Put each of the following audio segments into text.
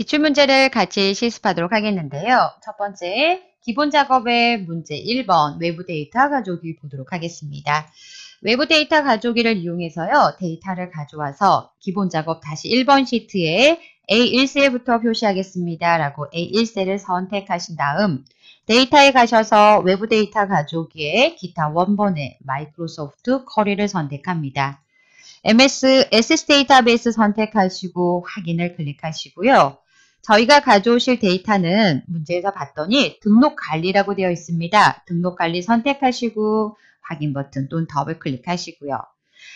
기출문제를 같이 실습하도록 하겠는데요. 첫 번째, 기본 작업의 문제 1번, 외부 데이터 가져오기 보도록 하겠습니다. 외부 데이터 가져오기를 이용해서요, 데이터를 가져와서 기본 작업 다시 1번 시트에 A1셀부터 표시하겠습니다. 라고 A1셀을 선택하신 다음, 데이터에 가셔서 외부 데이터 가져오기에 기타 원본의 마이크로소프트 커리를 선택합니다. MS, SS 데이터베이스 선택하시고 확인을 클릭하시고요. 저희가 가져오실 데이터는 문제에서 봤더니 등록 관리라고 되어 있습니다. 등록 관리 선택하시고 확인 버튼 또는 더블 클릭하시고요.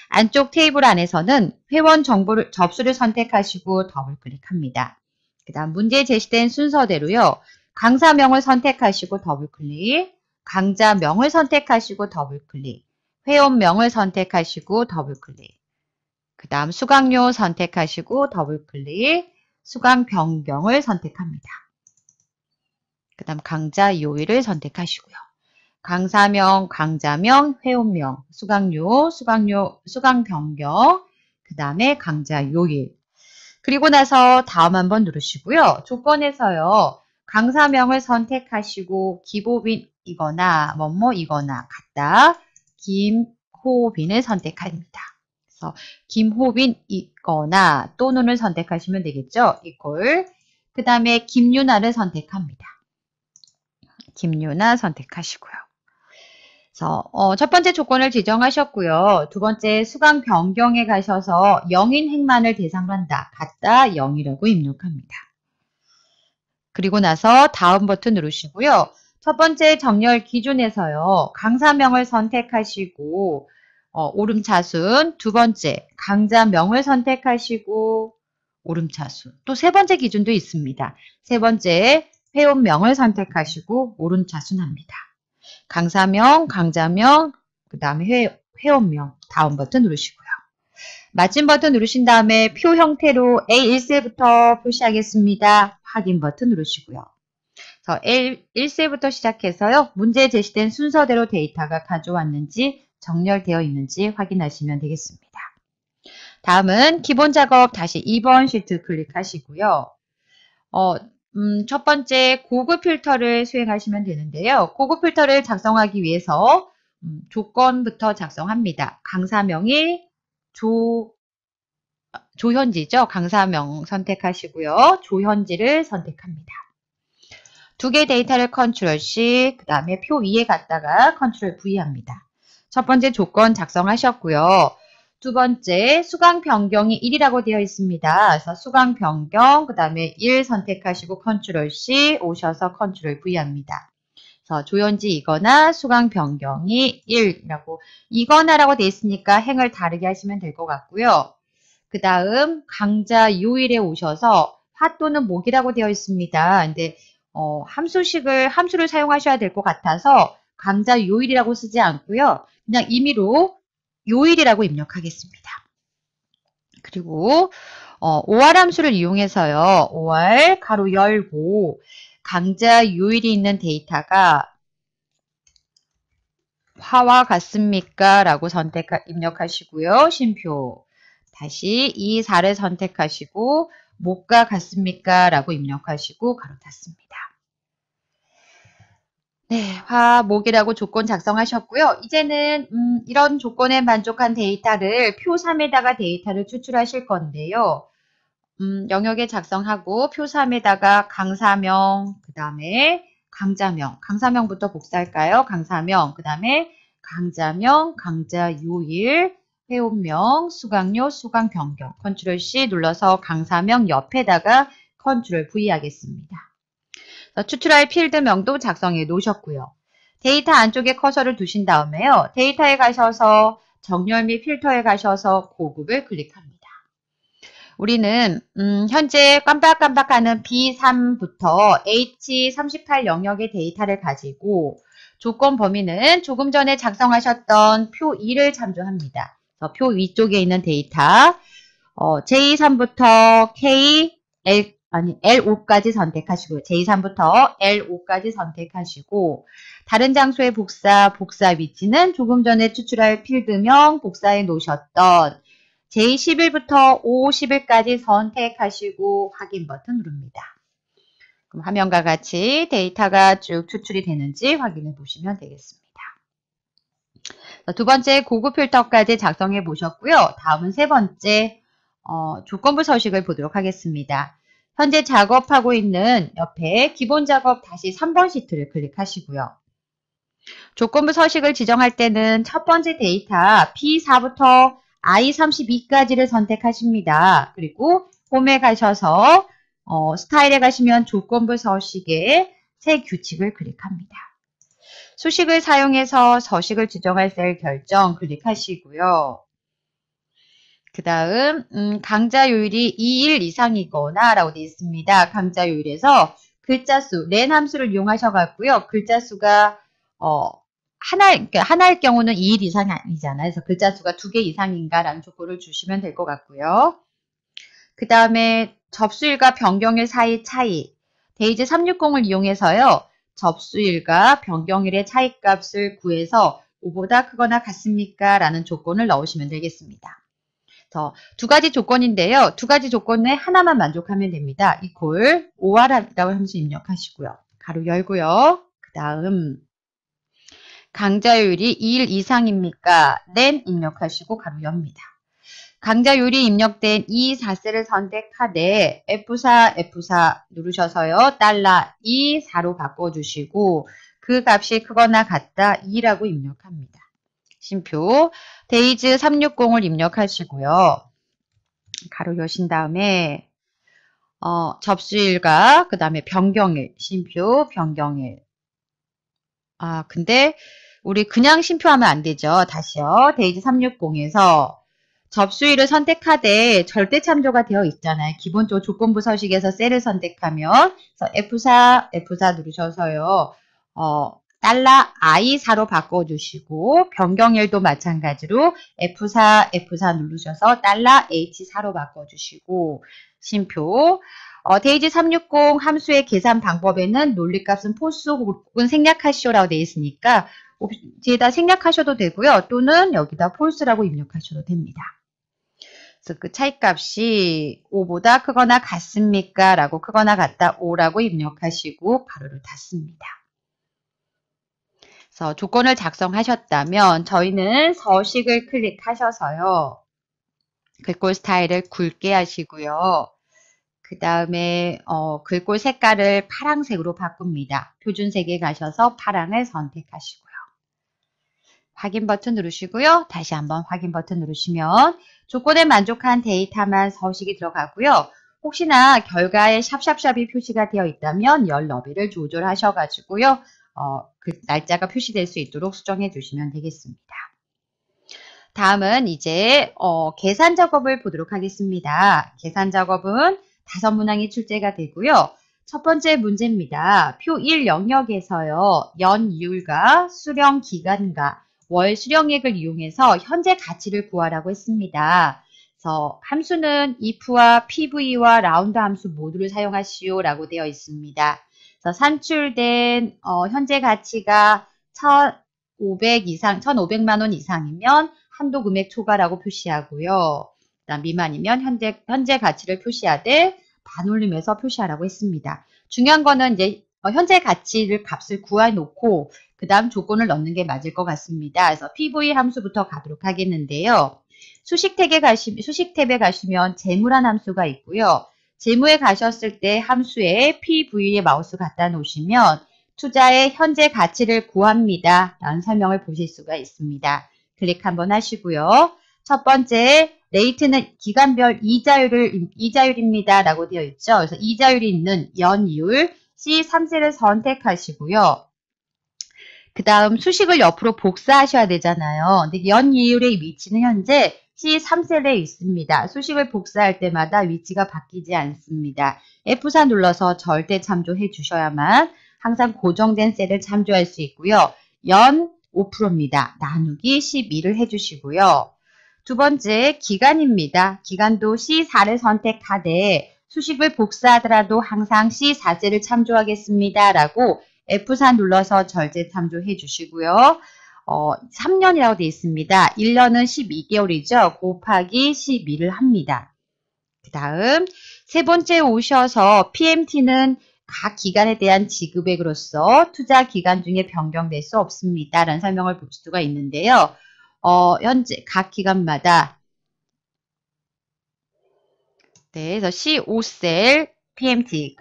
안쪽 테이블 안에서는 회원 정보를 접수를 선택하시고 더블 클릭합니다. 그 다음 문제 제시된 순서대로요. 강사명을 선택하시고 더블 클릭, 강자명을 선택하시고 더블 클릭, 회원명을 선택하시고 더블 클릭, 그 다음 수강료 선택하시고 더블 클릭, 수강 변경을 선택합니다. 그 다음 강좌 요일을 선택하시고요. 강사명, 강자명, 회원명, 수강료, 수강료, 수강 변경, 그 다음에 강좌 요일. 그리고 나서 다음 한번 누르시고요. 조건에서요. 강사명을 선택하시고 기보빈이거나 뭐뭐이거나 같다. 김호빈을 선택합니다. 그래서 김호빈 있거나 또는을 선택하시면 되겠죠. 이걸그 다음에 김유나를 선택합니다. 김유나 선택하시고요. 그래서 어, 첫 번째 조건을 지정하셨고요. 두 번째 수강 변경에 가셔서 영인 행만을 대상으로 한다. 같다 0이라고 입력합니다. 그리고 나서 다음 버튼 누르시고요. 첫 번째 정렬 기준에서요. 강사명을 선택하시고 어, 오름차순 두 번째 강자명을 선택하시고 오름차순 또 세 번째 기준도 있습니다. 세 번째 회원명을 선택하시고 오름차순합니다. 강사명, 강자명, 그 다음에 회, 원명 다운 버튼 누르시고요. 마침 버튼 누르신 다음에 표 형태로 A1세부터 표시하겠습니다. 확인 버튼 누르시고요. 1세부터 시작해서요. 문제 에 제시된 순서대로 데이터가 가져왔는지 정렬되어 있는지 확인하시면 되겠습니다. 다음은 기본 작업 다시 2번 시트 클릭하시고요. 어, 음, 첫 번째 고급 필터를 수행하시면 되는데요. 고급 필터를 작성하기 위해서 음, 조건부터 작성합니다. 강사명이 조, 조현지죠. 강사명 선택하시고요. 조현지를 선택합니다. 두 개 데이터를 컨트롤 C, 그 다음에 표 위에 갔다가 컨트롤 V 합니다. 첫 번째 조건 작성하셨고요. 두 번째 수강 변경이 1이라고 되어 있습니다. 그래서 수강 변경 그 다음에 1 선택하시고 컨트롤 C 오셔서 컨트롤 V 합니다. 그래서 조연지이거나 수강 변경이 1이라고 이거나라고 되어 있으니까 행을 다르게 하시면 될 것 같고요. 그 다음 강좌 요일에 오셔서 화 또는 목이라고 되어 있습니다. 근데 어, 함수식을 함수를 사용하셔야 될 것 같아서 강좌 요일이라고 쓰지 않고요. 그냥 임의로 요일이라고 입력하겠습니다. 그리고 어, OR함수를 이용해서요. OR 가로 열고 강좌 요일이 있는 데이터가 화와 같습니까? 라고 선택 입력하시고요. 심표 다시 이 4를 선택하시고 목과 같습니까? 라고 입력하시고 가로 닫습니다. 네, 화, 목이라고 조건 작성하셨고요. 이제는 음, 이런 조건에 만족한 데이터를 표 3에다가 데이터를 추출하실 건데요. 음, 영역에 작성하고 표 3에다가 강사명, 그 다음에 강자명, 강사명부터 복사할까요? 강사명, 그 다음에 강자명, 강자 요일, 회원명, 수강료, 수강 변경, 컨트롤 C 눌러서 강사명 옆에다가 컨트롤 V 하겠습니다. 추출할 필드명도 작성해 놓으셨고요. 데이터 안쪽에 커서를 두신 다음에요. 데이터에 가셔서 정렬 및 필터에 가셔서 고급을 클릭합니다. 우리는 음, 현재 깜빡깜빡하는 B3부터 H38 영역의 데이터를 가지고 조건 범위는 조금 전에 작성하셨던 표 2를 참조합니다. 표 위쪽에 있는 데이터 어, J3부터 K, L, 아니 L5까지 선택하시고요. j 3부터 L5까지 선택하시고 다른 장소의 복사, 복사 위치는 조금 전에 추출할 필드명 복사해 놓으셨던 j 1 1부터 51까지 선택하시고 확인 버튼 누릅니다. 그럼 화면과 같이 데이터가 쭉 추출이 되는지 확인해 보시면 되겠습니다. 두 번째 고급 필터까지 작성해 보셨고요. 다음은 세 번째 어, 조건부 서식을 보도록 하겠습니다. 현재 작업하고 있는 옆에 기본 작업 다시 3번 시트를 클릭하시고요. 조건부 서식을 지정할 때는 첫 번째 데이터 P4부터 I32까지를 선택하십니다. 그리고 홈에 가셔서 어, 스타일에 가시면 조건부 서식의 새 규칙을 클릭합니다. 수식을 사용해서 서식을 지정할 셀 결정 클릭하시고요. 그 다음 음, 강좌요일이 2일 이상이거나 라고 되어 있습니다. 강좌요일에서 글자 수, 랜 함수를 이용하셔갖고요. 글자 수가 어, 하나, 그러니까 하나일 경우는 2일 이상이잖아요. 아니 그래서 글자 수가 2개 이상인가라는 조건을 주시면 될 것 같고요. 그 다음에 접수일과 변경일 사이 차이. 데이즈 360을 이용해서요. 접수일과 변경일의 차이값을 구해서 5보다 크거나 같습니까? 라는 조건을 넣으시면 되겠습니다. 더두 가지 조건인데요. 두 가지 조건에 하나만 만족하면 됩니다. 이콜 오하라고 함수 입력하시고요. 가로 열고요. 그 다음 강좌율이 2일 이상입니까? 는 입력하시고 가로 엽니다. 강좌율이 입력된 이자세를 선택하되 F4, F4 누르셔서요. 달러 2, 4로 바꿔주시고 그 값이 크거나 같다 2라고 입력합니다. 심표 데이즈 360을 입력하시고요. 가로 여신 다음에 어, 접수일과 그 다음에 변경일 심표 변경일 아 근데 우리 그냥 심표하면 안 되죠. 다시요. 데이지 360에서 접수일을 선택하되 절대 참조가 되어 있잖아요. 기본적으로 조건부 서식에서 셀을 선택하면 F4, F4 누르셔서요. 어, 달러 I4로 바꿔주시고 변경일도 마찬가지로 F4, F4 누르셔서 달러 H4로 바꿔주시고 심표 어, 데이지 360 함수의 계산 방법에는 논리값은 포스 혹은 생략하시오라고 되어 있으니까 뒤에다 생략하셔도 되고요. 또는 여기다 폴스라고 입력하셔도 됩니다. 그래서 그 차이값이 5보다 크거나 같습니까? 라고 크거나 같다 5라고 입력하시고 바로를 닫습니다. 그래서 조건을 작성하셨다면 저희는 서식을 클릭하셔서요. 글꼴 스타일을 굵게 하시고요. 그 다음에 어, 글꼴 색깔을 파랑색으로 바꿉니다. 표준색에 가셔서 파랑을 선택하시고요. 확인 버튼 누르시고요. 다시 한번 확인 버튼 누르시면 조건에 만족한 데이터만 서식이 들어가고요. 혹시나 결과에 샵샵샵이 표시가 되어 있다면 열 너비를 조절하셔가지고요. 어, 그 날짜가 표시될 수 있도록 수정해 주시면 되겠습니다. 다음은 이제 어, 계산 작업을 보도록 하겠습니다. 계산 작업은 다섯 문항이 출제가 되고요. 첫 번째 문제입니다. 표 1 영역에서요. 연 이율과 수령 기간과 월 수령액을 이용해서 현재 가치를 구하라고 했습니다. 그래서 함수는 if와 pv와 라운드 함수 모두를 사용하시오 라고 되어 있습니다. 산출된 어, 현재 가치가 1,500 이상, 1,500만 원 이상이면 한도 금액 초과라고 표시하고요. 그다음 미만이면 현재 현재 가치를 표시하되 반올림해서 표시하라고 했습니다. 중요한 거는 이제 어, 현재 가치를 값을 구해놓고 그 다음 조건을 넣는 게 맞을 것 같습니다. 그래서 PV 함수부터 가도록 하겠는데요. 수식탭에 가시 수식탭에 가시면 재물한 함수가 있고요. 재무에 가셨을 때 함수에 p v 의 마우스 갖다 놓으시면 투자의 현재 가치를 구합니다. 라는 설명을 보실 수가 있습니다. 클릭 한번 하시고요. 첫 번째, 레이트는 기간별 이자율을, 이자율입니다. 라고 되어 있죠. 그래서 이자율이 있는 연이율 C3세를 선택하시고요. 그 다음 수식을 옆으로 복사하셔야 되잖아요. 근데 연이율의 위치는 현재 C3셀에 있습니다. 수식을 복사할 때마다 위치가 바뀌지 않습니다. F4 눌러서 절대 참조해 주셔야만 항상 고정된 셀을 참조할 수 있고요. 연 5%입니다. 나누기 12를 해주시고요. 두 번째 기간입니다. 기간도 C4를 선택하되 수식을 복사하더라도 항상 C4셀을 참조하겠습니다. 라고 F4 눌러서 절제 참조해 주시고요. 어, 3년이라고 되어 있습니다. 1년은 12개월이죠. 곱하기 12를 합니다. 그 다음 세 번째 오셔서 PMT는 각 기간에 대한 지급액으로서 투자 기간 중에 변경될 수 없습니다. 라는 설명을 볼 수가 있는데요. 어, 현재 각 기간마다 네, 그래서 C5셀 PMT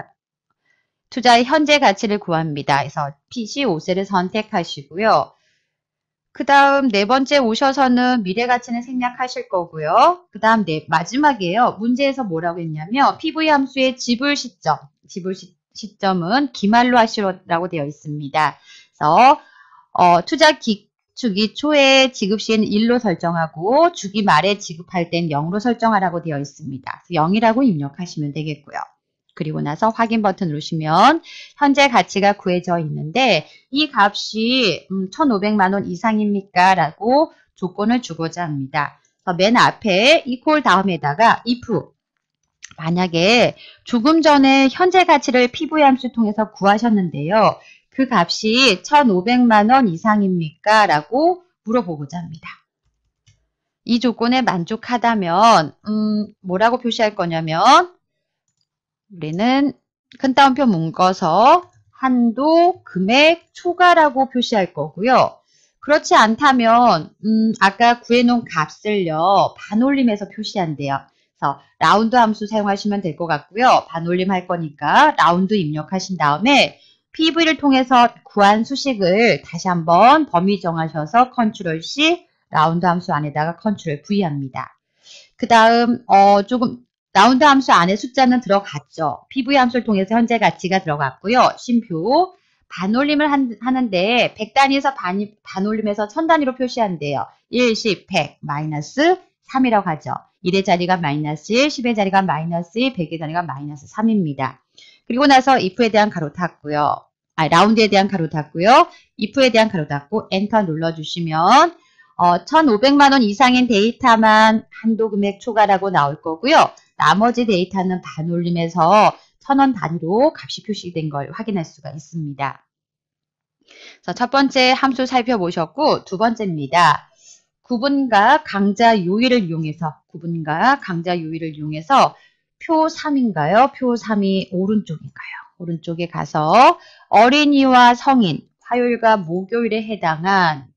투자의 현재 가치를 구합니다. 그래서 PC5셀을 선택하시고요. 그 다음 네 번째 오셔서는 미래 가치는 생략하실 거고요. 그 다음 네 마지막이에요. 문제에서 뭐라고 했냐면 PV 함수의 지불 시점, 지불 시, 점은 기말로 하시라고 되어 있습니다. 그래서 어, 투자 기, 주기 초에 지급 시에는 1로 설정하고 주기 말에 지급할 땐 0로 설정하라고 되어 있습니다. 그래서 0이라고 입력하시면 되겠고요. 그리고 나서 확인 버튼 누르시면 현재 가치가 구해져 있는데 이 값이 1,500만원 음, 이상입니까? 라고 조건을 주고자 합니다. 맨 앞에 equal 다음에다가 if 만약에 조금 전에 현재 가치를 PV 함수 통해서 구하셨는데요. 그 값이 1,500만원 이상입니까? 라고 물어보고자 합니다. 이 조건에 만족하다면 음, 뭐라고 표시할 거냐면 우리는 큰 따옴표 묶어서 한도, 금액, 초과라고 표시할 거고요. 그렇지 않다면 음, 아까 구해놓은 값을요. 반올림해서 표시한대요. 그래서 라운드 함수 사용하시면 될 것 같고요. 반올림 할 거니까 라운드 입력하신 다음에 PV를 통해서 구한 수식을 다시 한번 범위 정하셔서 컨트롤 C, 라운드 함수 안에다가 컨트롤 V 합니다. 그 다음 어, 조금 라운드 함수 안에 숫자는 들어갔죠. PV 함수를 통해서 현재 가치가 들어갔고요. 심표 반올림을 한, 하는데 100단위에서 반, 반올림해서 1000단위로 표시한대요. 1, 10, 100, 마이너스 3이라고 하죠. 1의 자리가 마이너스 1, 10의 자리가 마이너스 2, 100의 자리가 마이너스 3입니다. 그리고 나서 if에 대한 가로 탔고요. 아, 라운드에 대한 가로 탔고요. if에 대한 가로 탔고 엔터 눌러주시면 어, 1,500만원 이상인 데이터만 한도 금액 초과라고 나올 거고요. 나머지 데이터는 반올림해서 천원 단위로 값이 표시된 걸 확인할 수가 있습니다. 자, 첫 번째 함수 살펴보셨고 두 번째입니다. 구분과 강자 요일을 이용해서 구분과 강자 요일을 이용해서 표 3인가요? 표 3이 오른쪽인가요? 오른쪽에 가서 어린이와 성인, 화요일과 목요일에 해당한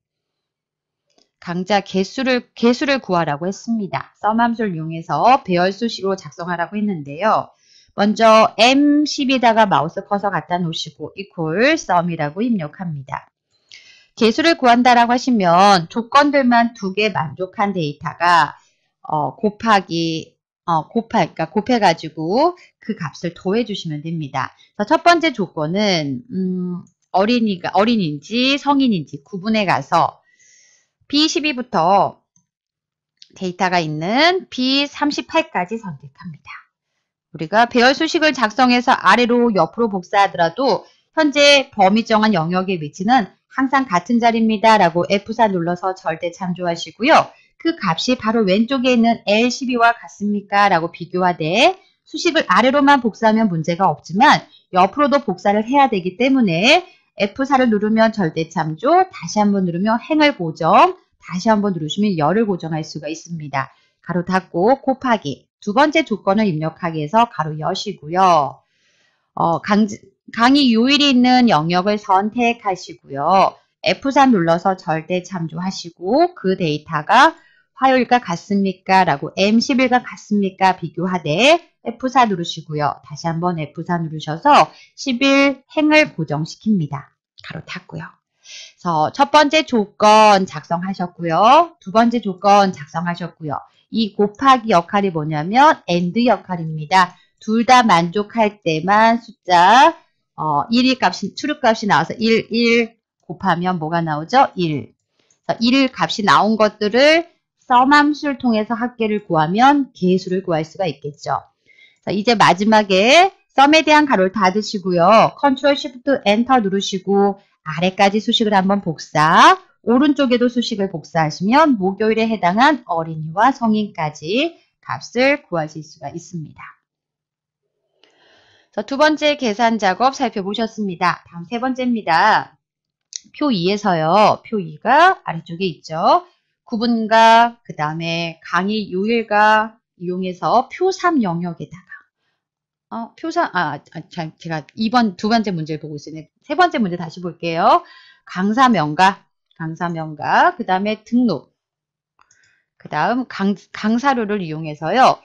강좌 개수를 개수를 구하라고 했습니다. 썸함수를 이용해서 배열수식으로 작성하라고 했는데요. 먼저 M10에다가 마우스 커서 갖다 놓으시고 equal sum이라고 입력합니다. 개수를 구한다라고 하시면 조건들만 두 개 만족한 데이터가 어, 곱하기 어, 곱하 그러니까 곱해 가지고 그 값을 더해 주시면 됩니다. 첫 번째 조건은 음, 어린이가 어린인지 성인인지 구분해 가서 B12부터 데이터가 있는 B38까지 선택합니다. 우리가 배열 수식을 작성해서 아래로 옆으로 복사하더라도 현재 범위 정한 영역의 위치는 항상 같은 자리입니다. 라고 F4 눌러서 절대 참조하시고요. 그 값이 바로 왼쪽에 있는 L12와 같습니까? 라고 비교하되 수식을 아래로만 복사하면 문제가 없지만 옆으로도 복사를 해야 되기 때문에 F4를 누르면 절대 참조, 다시 한번 누르면 행을 고정, 다시 한번 누르시면 열을 고정할 수가 있습니다. 가로 닫고 곱하기, 두 번째 조건을 입력하기 해서 가로 여시고요. 어, 강, 강의 요일이 있는 영역을 선택하시고요. f 3 눌러서 절대 참조하시고 그 데이터가 화요일과 같습니까? 라고 M11과 같습니까? 비교하되 F4 누르시고요. 다시 한번 F4 누르셔서 11 행을 고정시킵니다. 가로 탔고요. 그래서 첫 번째 조건 작성하셨고요. 두 번째 조건 작성하셨고요. 이 곱하기 역할이 뭐냐면 AND 역할입니다. 둘 다 만족할 때만 숫자 어, 1이 값이 출입값이 나와서 1, 1 곱하면 뭐가 나오죠? 1. 그래서 1 값이 나온 것들을 썸함수를 통해서 합계를 구하면 개수를 구할 수가 있겠죠. 자, 이제 마지막에 썸에 대한 가로를 닫으시고요. 컨트롤 쉬프트 엔터 누르시고 아래까지 수식을 한번 복사. 오른쪽에도 수식을 복사하시면 목요일에 해당한 어린이와 성인까지 값을 구하실 수가 있습니다. 자, 두 번째 계산 작업 살펴보셨습니다. 다음 세 번째입니다. 표 2에서요. 표 2가 아래쪽에 있죠. 구분과 그 다음에 강의 요일과 이용해서 표3 영역에다 어, 표상, 아, 아, 아 제가 2번, 두 번째 문제 를 보고 있으네. 세 번째 문제 다시 볼게요. 강사 명가, 강사 명가, 그 다음에 등록. 그 다음 강사료를 이용해서요.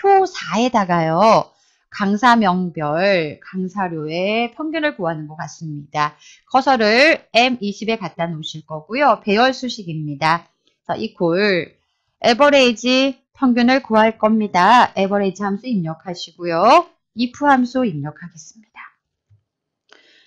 표사에다가요. 강사명별 강사료의 평균을 구하는 것 같습니다. 커서를 M20에 갖다 놓으실 거고요. 배열 수식입니다. 이퀄 에버레이지 평균을 구할 겁니다. 에버레이지 함수 입력하시고요. if 함수 입력하겠습니다.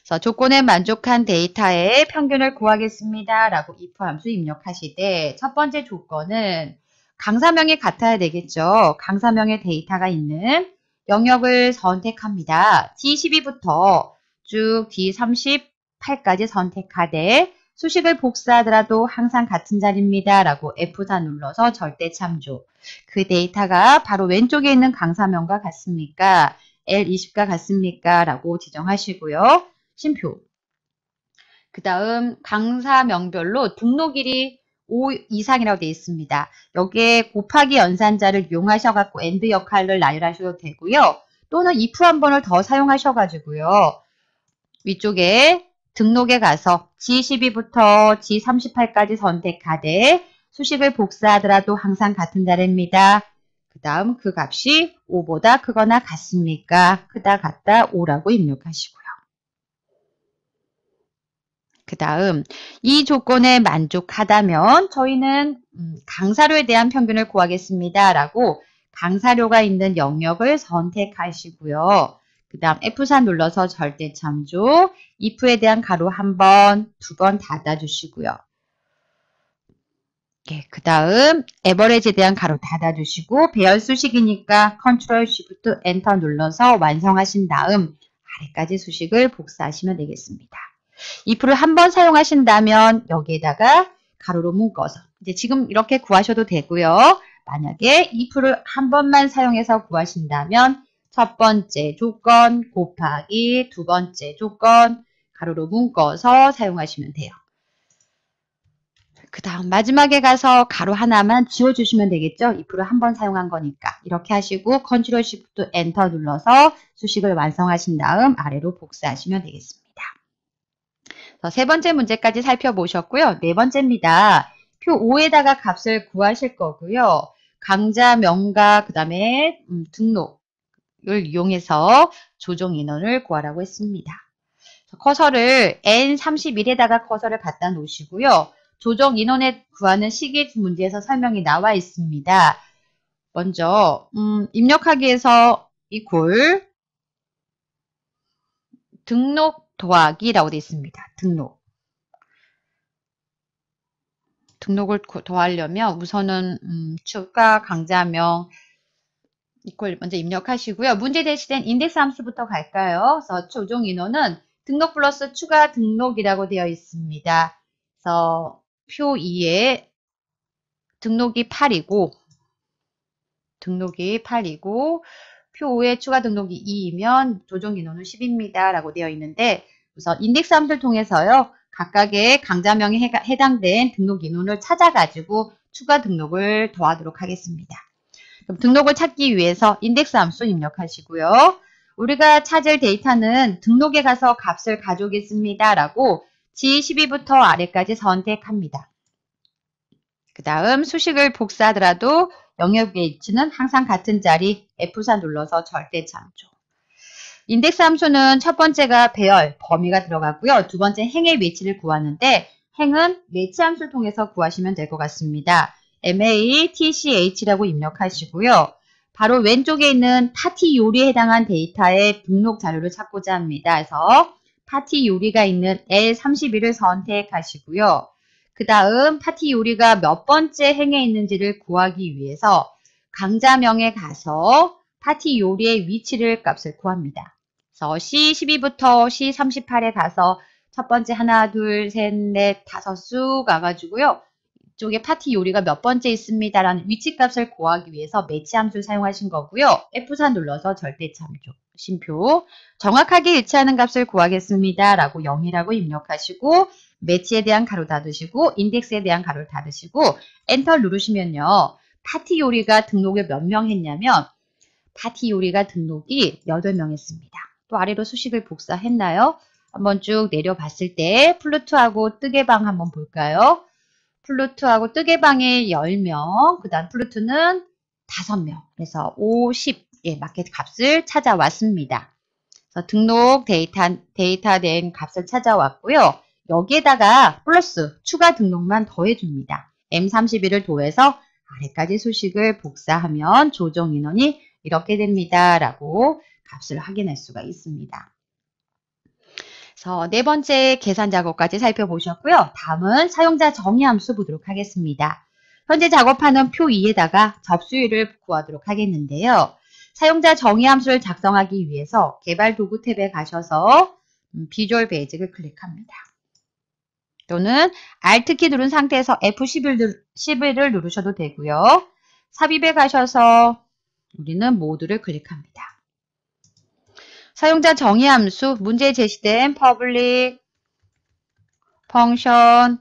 자, 조건에 만족한 데이터의 평균을 구하겠습니다. 라고 if 함수 입력하실 때첫 번째 조건은 강사명이 같아야 되겠죠. 강사명의 데이터가 있는 영역을 선택합니다. D12부터 쭉 D38까지 선택하되 수식을 복사하더라도 항상 같은 자리입니다. 라고 F4 눌러서 절대 참조. 그 데이터가 바로 왼쪽에 있는 강사명과 같습니까? L20과 같습니까? 라고 지정하시고요. 심표. 그 다음 강사명별로 등록일이 5 이상이라고 되어 있습니다. 여기에 곱하기 연산자를 이용하셔갖고 엔드 역할을 나열하셔도 되고요. 또는 if 한 번을 더 사용하셔가지고요. 위쪽에 등록에 가서 G12부터 G38까지 선택하되 수식을 복사하더라도 항상 같은 자리입니다. 그 다음 그 값이 5보다 크거나 같습니까? 크다 같다 5라고 입력하시고요. 그 다음 이 조건에 만족하다면 저희는 음, 강사료에 대한 평균을 구하겠습니다. 라고 강사료가 있는 영역을 선택하시고요. 그 다음 F4 눌러서 절대참조, if에 대한 가로 한 번, 두 번 닫아주시고요. 예, 그 다음 에버리지에 대한 가로 닫아주시고 배열 수식이니까 컨트롤 쉬프트 엔터 눌러서 완성하신 다음 아래까지 수식을 복사하시면 되겠습니다. 이 f 를한번 사용하신다면 여기에다가 가로로 묶어서 이제 지금 이렇게 구하셔도 되고요. 만약에 이 f 를한 번만 사용해서 구하신다면 첫 번째 조건 곱하기 두 번째 조건 가로로 묶어서 사용하시면 돼요. 그 다음 마지막에 가서 가로 하나만 지워주시면 되겠죠? if를 한번 사용한 거니까. 이렇게 하시고 컨트롤 Shift 엔터 눌러서 수식을 완성하신 다음 아래로 복사하시면 되겠습니다. 세 번째 문제까지 살펴보셨고요. 네 번째입니다. 표 5에다가 값을 구하실 거고요. 강좌 명가, 그 다음에 음, 등록을 이용해서 조정 인원을 구하라고 했습니다. 커서를 N31에다가 커서를 갖다 놓으시고요. 조정 인원에 구하는 시기 문제에서 설명이 나와 있습니다. 먼저 음, 입력하기에서 이골 등록 도하기라고 되어 있습니다. 등록 등록을 더하려면 우선은 음, 추가 강좌명 이퀄 먼저 입력하시고요. 문제 대시된 인덱스 함수부터 갈까요? 그래서 조정 인원은 등록 플러스 추가 등록이라고 되어 있습니다. 그래서 표 2에 등록이 8이고 등록이 8이고 표 5에 추가 등록이 2이면 조정 인원은 10입니다. 라고 되어 있는데 우선 인덱스 함수를 통해서요. 각각의 강좌명에 해당된 등록 인원을 찾아가지고 추가 등록을 더하도록 하겠습니다. 그럼 등록을 찾기 위해서 인덱스 함수 입력하시고요. 우리가 찾을 데이터는 등록에 가서 값을 가져오겠습니다. 라고 G12부터 아래까지 선택합니다. 그 다음 수식을 복사하더라도 영역의 위치는 항상 같은 자리 F4 눌러서 절대 창조 인덱스 함수는 첫 번째가 배열, 범위가 들어가고요. 두 번째 행의 위치를 구하는데 행은 매치 함수를 통해서 구하시면 될 것 같습니다. MATCH라고 입력하시고요. 바로 왼쪽에 있는 파티 요리에 해당한 데이터의 등록 자료를 찾고자 합니다. 그래서 파티 요리가 있는 L31을 선택하시고요. 그 다음 파티 요리가 몇 번째 행에 있는지를 구하기 위해서 강좌명에 가서 파티 요리의 위치를 값을 구합니다. 그래서 C12부터 C38에 가서 첫 번째 하나, 둘, 셋, 넷, 다섯 쑥 가가지고요. 이쪽에 파티 요리가 몇 번째 있습니다라는 위치값을 구하기 위해서 매치 함수를 사용하신 거고요. F4 눌러서 절대참조, 심표, 정확하게 일치하는 값을 구하겠습니다라고 0이라고 입력하시고 매치에 대한 가로 닫으시고 인덱스에 대한 가로를 닫으시고 엔터 누르시면요. 파티 요리가 등록을 몇명 했냐면 파티 요리가 등록이 8명 했습니다. 또 아래로 수식을 복사했나요? 한번 쭉 내려봤을 때 플루트하고 뜨개방 한번 볼까요? 플루트하고 뜨개방에 10명, 그 다음 플루트는 5명. 그래서 50, 예, 마켓 값을 찾아왔습니다. 그래서 등록 데이터, 데이터된 값을 찾아왔고요. 여기에다가 플러스 추가 등록만 더해줍니다. M31을 도해서 아래까지 수식을 복사하면 조정 인원이 이렇게 됩니다. 라고 값을 확인할 수가 있습니다. 그래서 네 번째 계산 작업까지 살펴보셨고요. 다음은 사용자 정의 함수 보도록 하겠습니다. 현재 작업하는 표 2에다가 접수율을 구하도록 하겠는데요. 사용자 정의 함수를 작성하기 위해서 개발 도구 탭에 가셔서 음, 비주얼 베이직을 클릭합니다. 또는 Alt키 누른 상태에서 F11을 누르셔도 되고요. 삽입에 가셔서 우리는 모두를 클릭합니다. 사용자 정의 함수, 문제에 제시된 public function,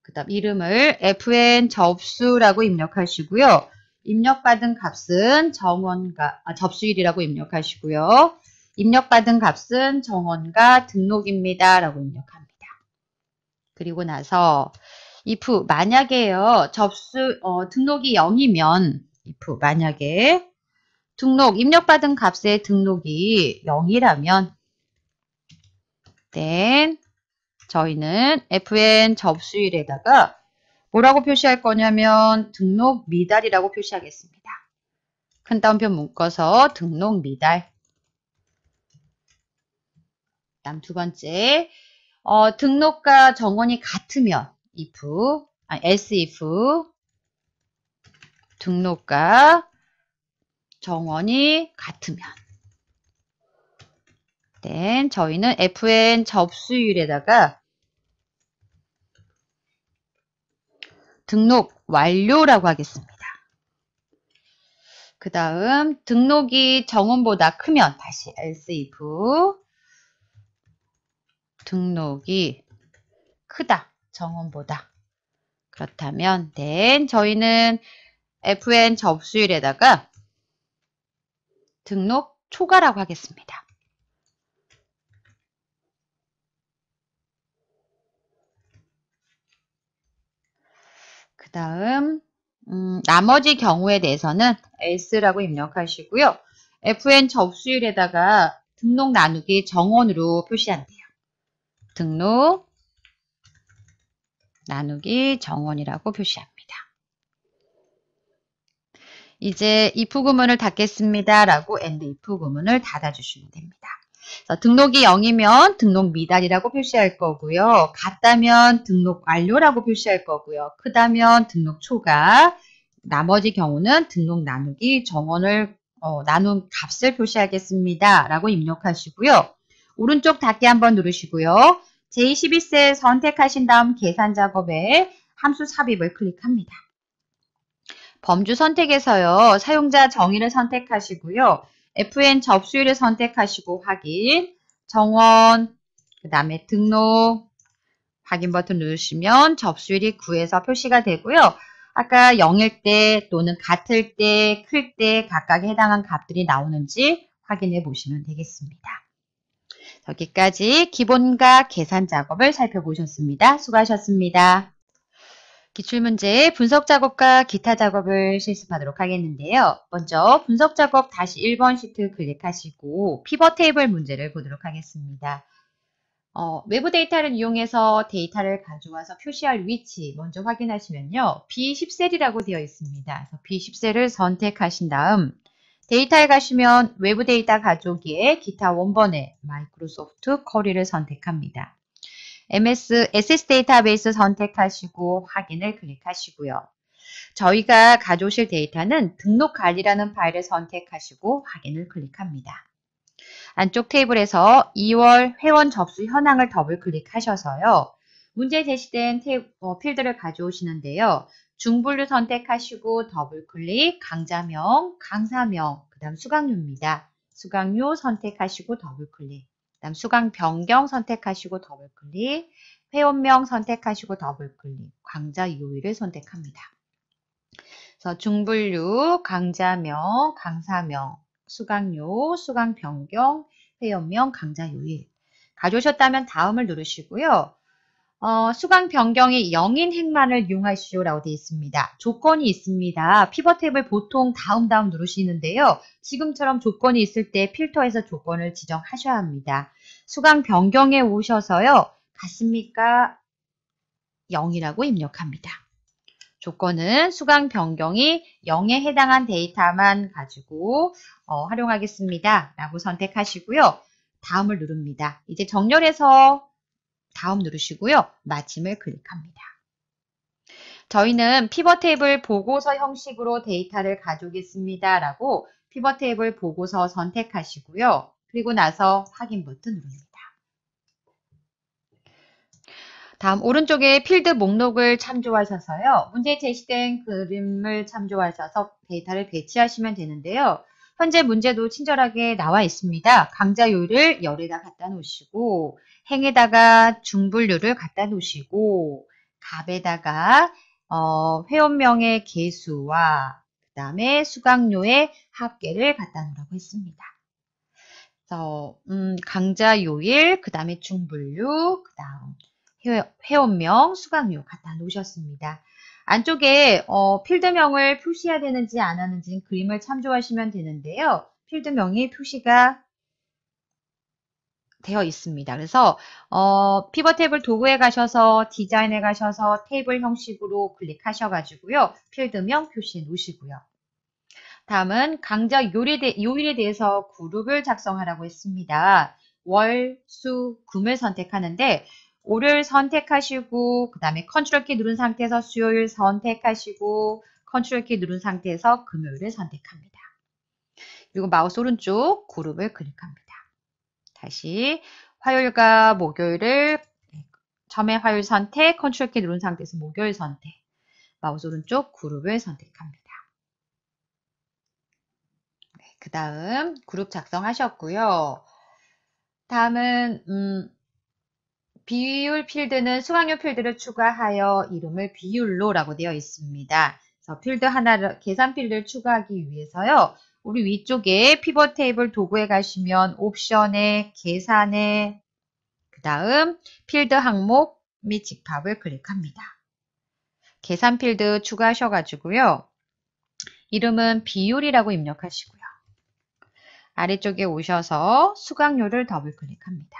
그 다음 이름을 fn 접수라고 입력하시고요. 입력받은 값은 정원과 아, 접수일이라고 입력하시고요. 입력받은 값은 정원과 등록입니다. 라고 입력합니다. 그리고 나서 if 만약에요. 접수 어, 등록이 0이면 if 만약에 등록, 입력받은 값의 등록이 0이라면 then 저희는 fn 접수일에다가 뭐라고 표시할 거냐면 등록 미달이라고 표시하겠습니다. 큰 따옴표 묶어서 등록 미달 다음 두 번째 어, 등록과 정원이 같으면 if 아니, s if 등록과 정원이 같으면 네, 저희는 fn 접수율에다가 등록 완료라고 하겠습니다. 그 다음 등록이 정원보다 크면 다시 else if 등록이 크다 정원보다 그렇다면 네, 저희는 fn 접수율에다가 등록 초과라고 하겠습니다. 그 다음 음, 나머지 경우에 대해서는 S라고 입력하시고요. FN 접수율에다가 등록 나누기 정원으로 표시한대요. 등록 나누기 정원이라고 표시합니다. 이제 if 구문을 닫겠습니다. 라고 and if 구문을 닫아주시면 됩니다. 등록이 0이면 등록 미달이라고 표시할 거고요. 같다면 등록 완료라고 표시할 거고요. 크다면 등록 초과, 나머지 경우는 등록 나누기 정원을 어, 나눈 값을 표시하겠습니다. 라고 입력하시고요. 오른쪽 닫기 한번 누르시고요. 제21셀 선택하신 다음 계산 작업에 함수 삽입을 클릭합니다. 범주 선택에서요. 사용자 정의를 선택하시고요. FN 접수율을 선택하시고 확인, 정원, 그 다음에 등록, 확인 버튼 누르시면 접수율이 9에서 표시가 되고요. 아까 0일 때 또는 같을 때, 클 때 각각에 해당한 값들이 나오는지 확인해 보시면 되겠습니다. 여기까지 기본과 계산 작업을 살펴보셨습니다. 수고하셨습니다. 기출문제 의 분석 작업과 기타 작업을 실습하도록 하겠는데요. 먼저 분석 작업 다시 1번 시트 클릭하시고 피벗 테이블 문제를 보도록 하겠습니다. 어, 외부 데이터를 이용해서 데이터를 가져와서 표시할 위치 먼저 확인하시면요. B10셀이라고 되어 있습니다. 그래서 B10셀을 선택하신 다음 데이터에 가시면 외부 데이터 가져오기에 기타 원본에 마이크로소프트 커리를 선택합니다. MS, SS 데이터베이스 선택하시고 확인을 클릭하시고요. 저희가 가져오실 데이터는 등록 관리라는 파일을 선택하시고 확인을 클릭합니다. 안쪽 테이블에서 2월 회원 접수 현황을 더블 클릭하셔서요. 문제 제시된 테, 어, 필드를 가져오시는데요. 중분류 선택하시고 더블클릭, 강좌명, 강사명, 그 다음 수강료입니다. 수강료 선택하시고 더블클릭. 다음 수강 변경 선택하시고 더블 클릭, 회원명 선택하시고 더블 클릭, 강좌 요일을 선택합니다. 그래서 중분류, 강좌명, 강사명, 수강료, 수강 변경, 회원명, 강좌 요일. 가져오셨다면 다음을 누르시고요. 어, 수강 변경이 영인 행만을 이용하시오라고 되어 있습니다. 조건이 있습니다. 피벗 탭을 보통 다음 다음 누르시는데요. 지금처럼 조건이 있을 때 필터에서 조건을 지정하셔야 합니다. 수강 변경에 오셔서요. 같습니까? 0이라고 입력합니다. 조건은 수강 변경이 0에 해당한 데이터만 가지고 어, 활용하겠습니다. 라고 선택하시고요. 다음을 누릅니다. 이제 정렬해서 다음 누르시고요. 마침을 클릭합니다. 저희는 피벗 테이블 보고서 형식으로 데이터를 가져오겠습니다. 라고 피벗 테이블 보고서 선택하시고요. 그리고 나서 확인 버튼 누릅니다. 다음 오른쪽에 필드 목록을 참조하셔서요. 문제에 제시된 그림을 참조하셔서 데이터를 배치하시면 되는데요. 현재 문제도 친절하게 나와 있습니다. 강좌요율을 열에다 갖다 놓으시고 행에다가 중분류를 갖다 놓으시고 갑에다가 어, 회원명의 개수와 그 다음에 수강료의 합계를 갖다 놓으라고 했습니다. 그래서 음, 강자 요일, 그 다음에 중분류, 그 다음 회원명, 수강료 갖다 놓으셨습니다. 안쪽에 어, 필드명을 표시해야 되는지 안 하는지는 그림을 참조하시면 되는데요. 필드명이 표시가 되어 있습니다. 그래서 어, 피벗 테이블 도구에 가셔서 디자인에 가셔서 테이블 형식으로 클릭하셔가지고요. 필드명 표시해 놓으시고요. 다음은 강좌 요일에, 대, 요일에 대해서 그룹을 작성하라고 했습니다. 월, 수, 금을 선택하는데 월을 선택하시고 그 다음에 컨트롤 키 누른 상태에서 수요일 선택하시고 컨트롤 키 누른 상태에서 금요일을 선택합니다. 그리고 마우스 오른쪽 그룹을 클릭합니다. 다시 화요일과 목요일을 처음에 네, 화요일 선택, 컨트롤 키 누른 상태에서 목요일 선택, 마우스 오른쪽 그룹을 선택합니다. 그 다음 그룹 작성하셨고요. 다음은 음, 비율 필드는 수강료 필드를 추가하여 이름을 비율로 라고 되어 있습니다. 그래서 필드 하나를 계산 필드를 추가하기 위해서요. 우리 위쪽에 피벗 테이블 도구에 가시면 옵션에 계산에 그 다음 필드 항목 및 집합을 클릭합니다. 계산 필드 추가하셔가지고요. 이름은 비율이라고 입력하시고요. 아래쪽에 오셔서 수강료를 더블클릭합니다.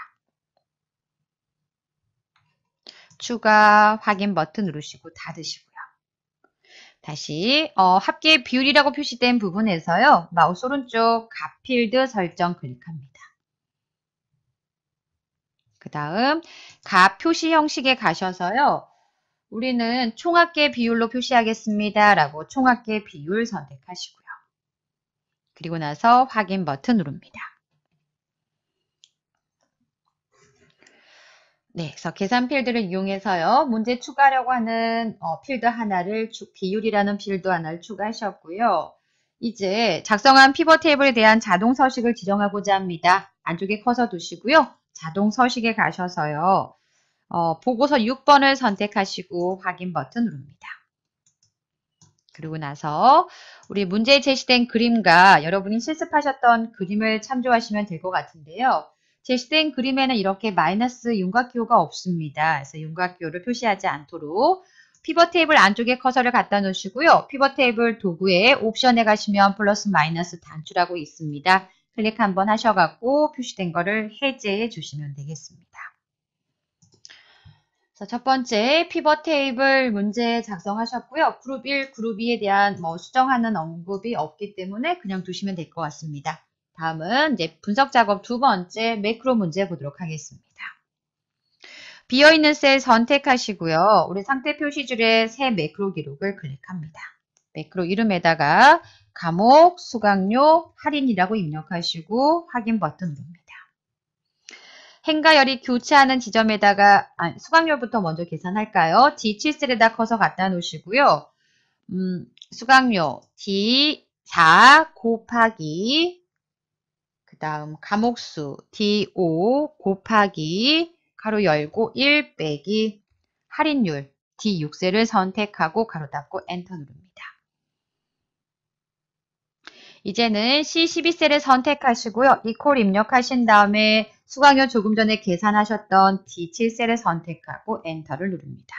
추가 확인 버튼 누르시고 닫으시고요. 다시 어, 합계 비율이라고 표시된 부분에서요. 마우스 오른쪽 값필드 설정 클릭합니다. 그 다음 값 표시 형식에 가셔서요. 우리는 총합계 비율로 표시하겠습니다. 라고 총합계 비율 선택하시고요. 그리고 나서 확인 버튼 누릅니다. 네, 그래서 계산 필드를 이용해서요. 문제 추가하려고 하는 어, 필드 하나를 비율이라는 필드 하나를 추가하셨고요. 이제 작성한 피벗 테이블에 대한 자동 서식을 지정하고자 합니다. 안쪽에 커서 두시고요. 자동 서식에 가셔서요. 어, 보고서 6번을 선택하시고 확인 버튼 누릅니다. 그리고 나서 우리 문제에 제시된 그림과 여러분이 실습하셨던 그림을 참조하시면 될 것 같은데요. 제시된 그림에는 이렇게 마이너스 윤곽기호가 없습니다. 그래서 윤곽기호를 표시하지 않도록 피벗 테이블 안쪽에 커서를 갖다 놓으시고요. 피벗 테이블 도구에 옵션에 가시면 플러스 마이너스 단추라고 있습니다. 클릭 한번 하셔갖고 표시된 거를 해제해 주시면 되겠습니다. 자, 첫 번째 피벗 테이블 문제 작성하셨고요. 그룹 1, 그룹 2에 대한 뭐 수정하는 언급이 없기 때문에 그냥 두시면 될 것 같습니다. 다음은 이제 분석 작업 두 번째 매크로 문제 보도록 하겠습니다. 비어있는 셀 선택하시고요. 우리 상태 표시줄에 새 매크로 기록을 클릭합니다. 매크로 이름에다가 감옥, 수강료, 할인이라고 입력하시고 확인 버튼 누릅니다. 행과 열이 교차하는 지점에다가 아 수강열부터 먼저 계산할까요? D7셀에다 커서 갖다 놓으시고요. 음, 수강료 D4 곱하기 그 다음 감옥수 D5 곱하기 가로 열고 1 빼기 할인율 D6셀을 선택하고 가로 닫고 엔터 누릅니다. 이제는 C12셀을 선택하시고요. 이 콜 입력하신 다음에 수강료 조금 전에 계산하셨던 D7셀을 선택하고 엔터를 누릅니다.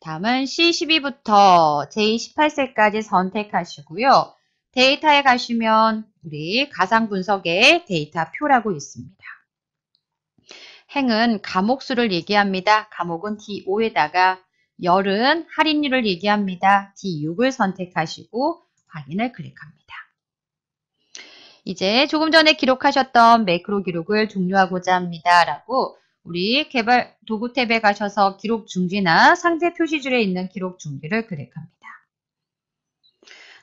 다음은 C12부터 J18셀까지 선택하시고요. 데이터에 가시면 우리 가상분석의 데이터 표라고 있습니다. 행은 감옥수를 얘기합니다. 감옥은 D5에다가 열은 할인율을 얘기합니다. D6을 선택하시고 확인을 클릭합니다. 이제 조금 전에 기록하셨던 매크로 기록을 종료하고자 합니다. 라고 우리 개발 도구 탭에 가셔서 기록 중지나 상세 표시줄에 있는 기록 중지를 클릭합니다.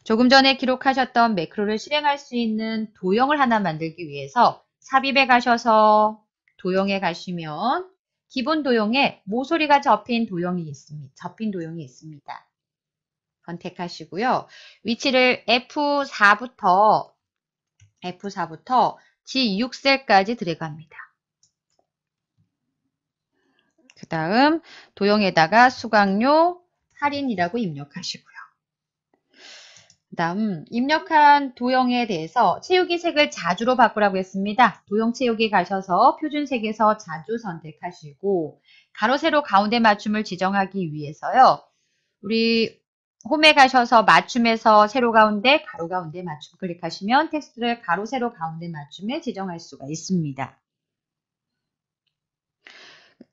조금 전에 기록하셨던 매크로를 실행할 수 있는 도형을 하나 만들기 위해서 삽입에 가셔서 도형에 가시면 기본 도형에 모서리가 접힌 도형이 있습니다. 접힌 도형이 있습니다. 선택하시고요. 위치를 F4부터 F4부터 G6셀까지 들어갑니다. 그 다음 도형에다가 수강료 할인이라고 입력하시고요. 그 다음 입력한 도형에 대해서 채우기 색을 자주로 바꾸라고 했습니다. 도형 채우기 가셔서 표준색에서 자주 선택하시고 가로 세로 가운데 맞춤을 지정하기 위해서요. 우리 홈에 가셔서 맞춤에서 세로 가운데 가로 가운데 맞춤 클릭하시면 텍스트를 가로 세로 가운데 맞춤에 지정할 수가 있습니다.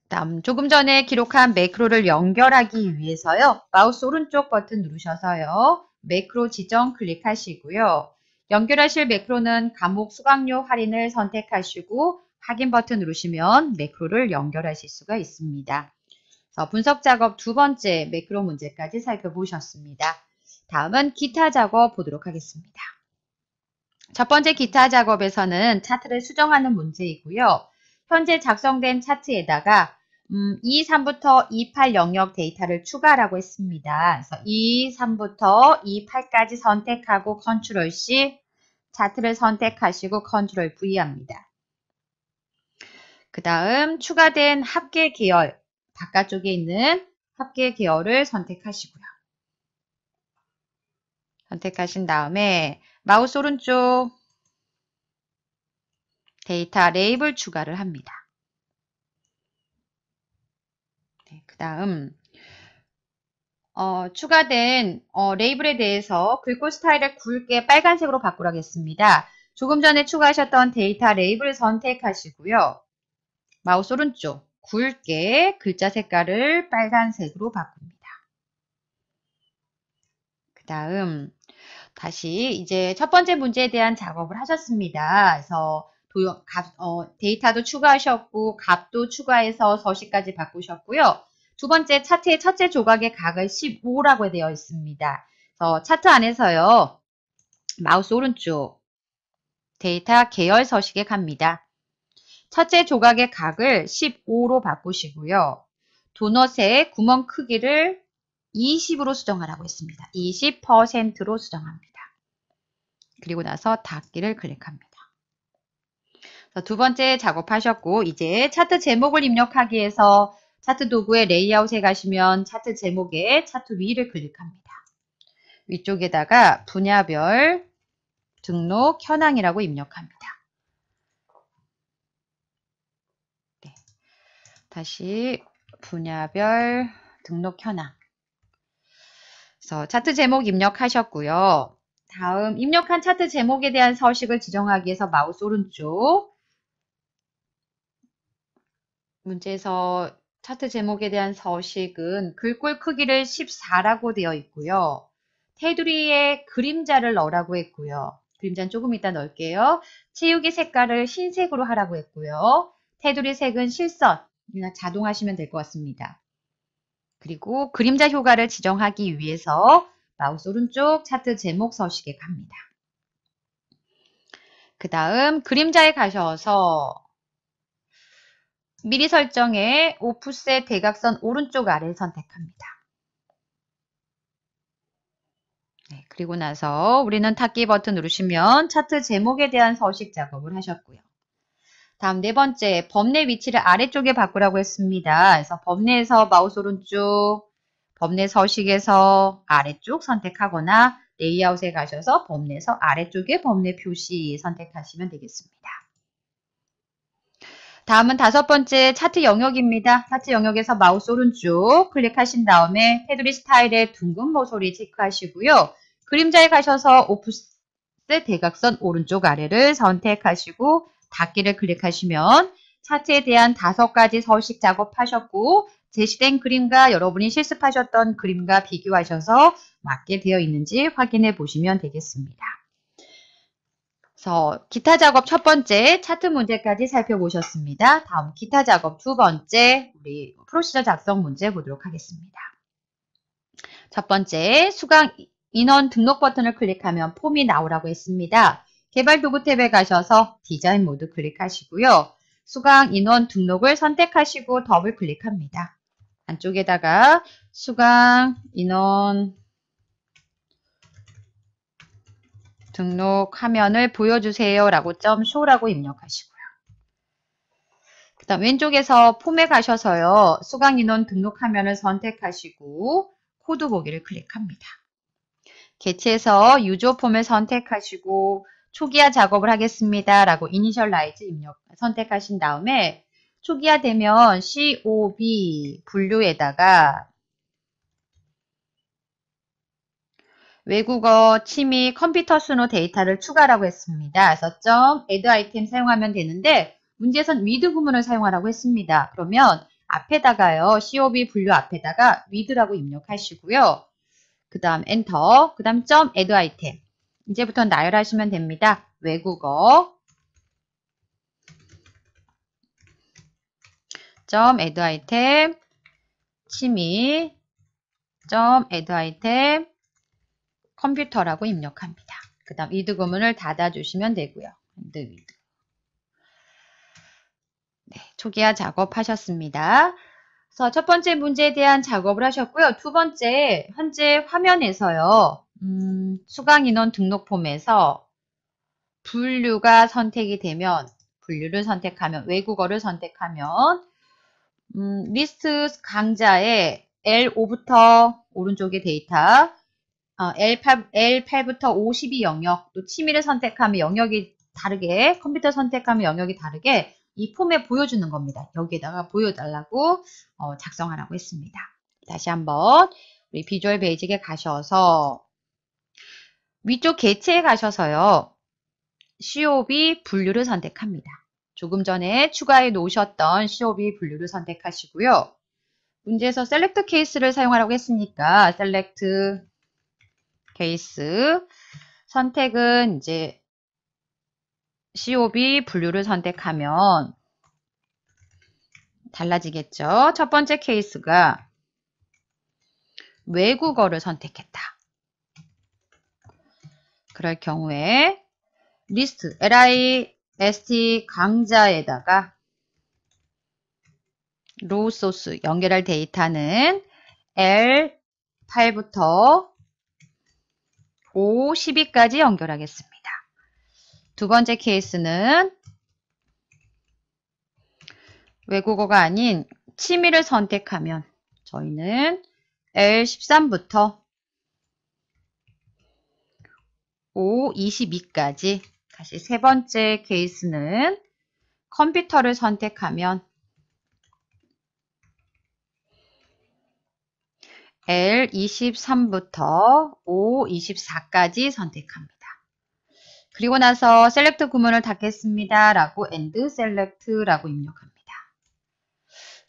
다음 조금 전에 기록한 매크로를 연결하기 위해서요. 마우스 오른쪽 버튼 누르셔서요. 매크로 지정 클릭하시고요. 연결하실 매크로는 감옥 수강료 할인을 선택하시고 확인 버튼 누르시면 매크로를 연결하실 수가 있습니다. 어, 분석 작업 두 번째 매크로 문제까지 살펴보셨습니다. 다음은 기타 작업 보도록 하겠습니다. 첫 번째 기타 작업에서는 차트를 수정하는 문제이고요. 현재 작성된 차트에다가 음, 2, 3부터 2, 8 영역 데이터를 추가라고 했습니다. 그래서 2, 3부터 2, 8까지 선택하고 컨트롤 C, 차트를 선택하시고 컨트롤 V 합니다. 그 다음 추가된 합계 계열, 바깥쪽에 있는 합계 계열을 선택하시고요. 선택하신 다음에 마우스 오른쪽 데이터 레이블 추가를 합니다. 네, 그 다음 어, 추가된 어, 레이블에 대해서 글꼴 스타일을 굵게 빨간색으로 바꾸라겠습니다. 조금 전에 추가하셨던 데이터 레이블 선택하시고요. 마우스 오른쪽 굵게 글자 색깔을 빨간색으로 바꿉니다. 그 다음 다시 이제 첫 번째 문제에 대한 작업을 하셨습니다. 그래서 값, 어, 데이터도 추가하셨고 값도 추가해서 서식까지 바꾸셨고요. 두 번째 차트의 첫째 조각의 각을 15라고 되어 있습니다. 그래서 차트 안에서요. 마우스 오른쪽 데이터 계열 서식에 갑니다. 첫째 조각의 각을 15로 바꾸시고요. 도넛의 구멍 크기를 20으로 수정하라고 했습니다. 20%로 수정합니다. 그리고 나서 닫기를 클릭합니다. 두 번째 작업하셨고 이제 차트 제목을 입력하기 위해서 차트 도구의 레이아웃에 가시면 차트 제목에 차트 위를 클릭합니다. 위쪽에다가 분야별 등록 현황이라고 입력합니다. 다시 분야별 등록 현황. 그래서 차트 제목 입력하셨고요. 다음 입력한 차트 제목에 대한 서식을 지정하기 위해서 마우스 오른쪽 문제에서 차트 제목에 대한 서식은 글꼴 크기를 14라고 되어 있고요. 테두리에 그림자를 넣으라고 했고요. 그림자는 조금 이따 넣을게요. 채우기 색깔을 흰색으로 하라고 했고요. 테두리 색은 실선, 자동하시면 될 것 같습니다. 그리고 그림자 효과를 지정하기 위해서 마우스 오른쪽 차트 제목 서식에 갑니다. 그 다음 그림자에 가셔서 미리 설정에 오프셋 대각선 오른쪽 아래 선택합니다. 네, 그리고 나서 우리는 탁기 버튼 누르시면 차트 제목에 대한 서식 작업을 하셨고요. 다음 네 번째, 범내 위치를 아래쪽에 바꾸라고 했습니다. 그래서 범내에서 마우스 오른쪽, 범내 서식에서 아래쪽 선택하거나 레이아웃에 가셔서 범내에서 아래쪽에 범내 표시 선택하시면 되겠습니다. 다음은 다섯 번째 차트 영역입니다. 차트 영역에서 마우스 오른쪽 클릭하신 다음에 테두리 스타일의 둥근 모서리 체크하시고요. 그림자에 가셔서 오프셋 대각선 오른쪽 아래를 선택하시고 닫기를 클릭하시면 차트에 대한 다섯 가지 서식 작업하셨고 제시된 그림과 여러분이 실습하셨던 그림과 비교하셔서 맞게 되어 있는지 확인해 보시면 되겠습니다. 그래서 기타 작업 첫 번째 차트 문제까지 살펴보셨습니다. 다음 기타 작업 두 번째 우리 프로시저 작성 문제 보도록 하겠습니다. 첫 번째 수강 인원 등록 버튼을 클릭하면 폼이 나오라고 했습니다. 개발 도구 탭에 가셔서 디자인 모드 클릭하시고요. 수강 인원 등록을 선택하시고 더블 클릭합니다. 안쪽에다가 수강 인원 등록 화면을 보여주세요 라고 점 쇼라고 입력하시고요. 그 다음 왼쪽에서 폼에 가셔서요. 수강 인원 등록 화면을 선택하시고 코드 보기를 클릭합니다. 개체에서 유저 폼을 선택하시고 초기화 작업을 하겠습니다. 라고 이니셜라이즈 입력 선택하신 다음에 초기화 되면 COB 분류에다가 외국어, 취미, 컴퓨터 순호 데이터를 추가라고 했습니다. 그래서 점, add 아이템 사용하면 되는데 문제에선 with 구문을 사용하라고 했습니다. 그러면 앞에다가요. COB 분류 앞에다가 with라고 입력하시고요. 그 다음 엔터, 그 다음 점, add 아이템. 이제부터 나열하시면 됩니다. 외국어 점 a d 아이템 취미 점 a d 아이템 컴퓨터라고 입력합니다. 그 다음 이드 구문을 닫아주시면 되고요. 드 위드 네, 초기화 작업하셨습니다. 그래서 첫 번째 문제에 대한 작업을 하셨고요. 두 번째 현재 화면에서요. 음, 수강인원 등록 폼에서 분류가 선택이 되면 분류를 선택하면 외국어를 선택하면 음, 리스트 강좌에 L5부터 오른쪽에 데이터 어, L8, L8부터 52 영역 또 취미를 선택하면 영역이 다르게 컴퓨터 선택하면 영역이 다르게 이 폼에 보여주는 겁니다. 여기에다가 보여달라고 어, 작성하라고 했습니다. 다시 한번 우리 비주얼 베이직에 가셔서 위쪽 개체에 가셔서요. COB 분류를 선택합니다. 조금 전에 추가해 놓으셨던 COB 분류를 선택하시고요. 문제에서 셀렉트 케이스를 사용하라고 했으니까 셀렉트 케이스 선택은 이제 COB 분류를 선택하면 달라지겠죠. 첫 번째 케이스가 외국어를 선택했다. 그럴 경우에 리스트 list 강좌에다가 로우 소스 연결할 데이터는 L 8부터 5 12까지 연결하겠습니다. 두 번째 케이스는 외국어가 아닌 취미를 선택하면 저희는 L13부터 5, 22까지 다시 세 번째 케이스는 컴퓨터를 선택하면 L23부터 O24까지 선택합니다. 그리고 나서 셀렉트 구문을 닫겠습니다. 라고 엔드 셀렉트라고 입력합니다.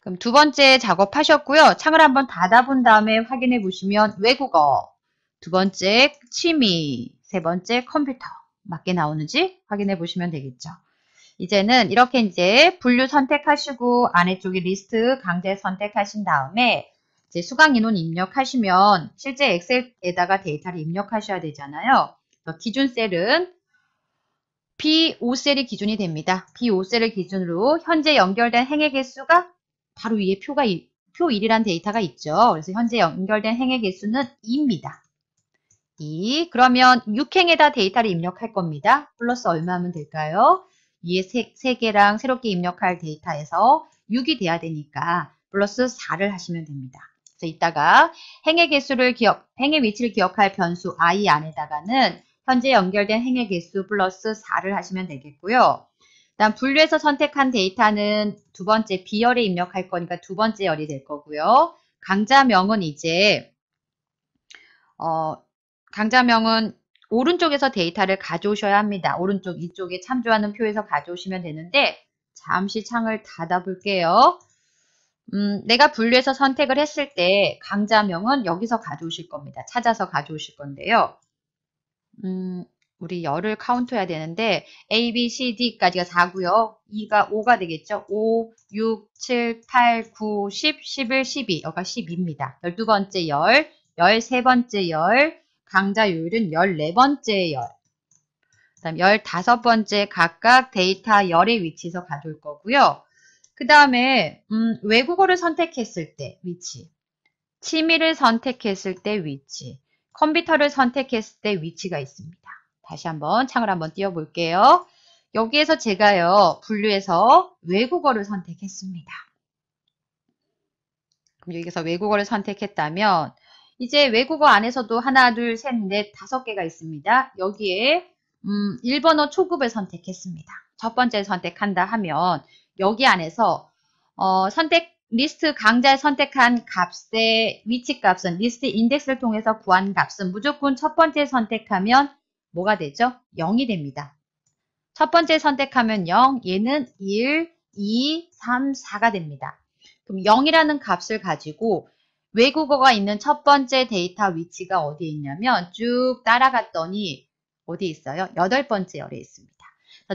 그럼 두 번째 작업하셨고요. 창을 한번 닫아본 다음에 확인해 보시면 외국어, 두 번째 취미, 세 번째 컴퓨터 맞게 나오는지 확인해 보시면 되겠죠. 이제는 이렇게 이제 분류 선택하시고 안에 쪽에 리스트 강제 선택하신 다음에 이제 수강 인원 입력하시면 실제 엑셀에다가 데이터를 입력하셔야 되잖아요. 기준 셀은 B5셀이 기준이 됩니다. B5셀을 기준으로 현재 연결된 행의 개수가 바로 위에 표가 표 1이란 데이터가 있죠. 그래서 현재 연결된 행의 개수는 2입니다. D. 그러면 6행에다 데이터를 입력할 겁니다. 플러스 얼마면 하 될까요? 위에 3, 3개랑 새롭게 입력할 데이터에서 6이 돼야 되니까 플러스 4를 하시면 됩니다. 그래서 이따가 행의 개수를 기억, 행의 위치를 기억할 변수 i 안에다가는 현재 연결된 행의 개수 플러스 4를 하시면 되겠고요. 일단 분류해서 선택한 데이터는 두 번째 비열에 입력할 거니까 두 번째 열이 될 거고요. 강좌명은 이제 어, 강좌명은 오른쪽에서 데이터를 가져오셔야 합니다. 오른쪽 이쪽에 참조하는 표에서 가져오시면 되는데 잠시 창을 닫아 볼게요. 음, 내가 분류해서 선택을 했을 때 강좌명은 여기서 가져오실 겁니다. 찾아서 가져오실 건데요. 음, 우리 열을 카운트해야 되는데 A, B, C, D까지가 4고요. 2가 5가 되겠죠. 5, 6, 7, 8, 9, 10, 11, 12. 여기가 12입니다. 12번째 열, 13번째 열, 강좌 요율은 14번째 열, 그 다음 15번째 각각 데이터 열의 위치에서 가져올 거고요. 그 다음에 음, 외국어를 선택했을 때 위치, 취미를 선택했을 때 위치, 컴퓨터를 선택했을 때 위치가 있습니다. 다시 한번 창을 한번 띄워볼게요. 여기에서 제가요 분류해서 외국어를 선택했습니다. 그럼 여기서 외국어를 선택했다면 이제 외국어 안에서도 하나, 둘, 셋, 넷, 다섯 개가 있습니다. 여기에 음, 1번어 초급을 선택했습니다. 첫 번째 선택한다 하면 여기 안에서 어, 선택 리스트 강좌에 선택한 값의 위치 값은 리스트 인덱스를 통해서 구한 값은 무조건 첫 번째 선택하면 뭐가 되죠? 0이 됩니다. 첫 번째 선택하면 0, 얘는 1, 2, 3, 4가 됩니다. 그럼 0이라는 값을 가지고 외국어가 있는 첫 번째 데이터 위치가 어디에 있냐면 쭉 따라갔더니 어디 있어요? 여덟 번째 열에 있습니다.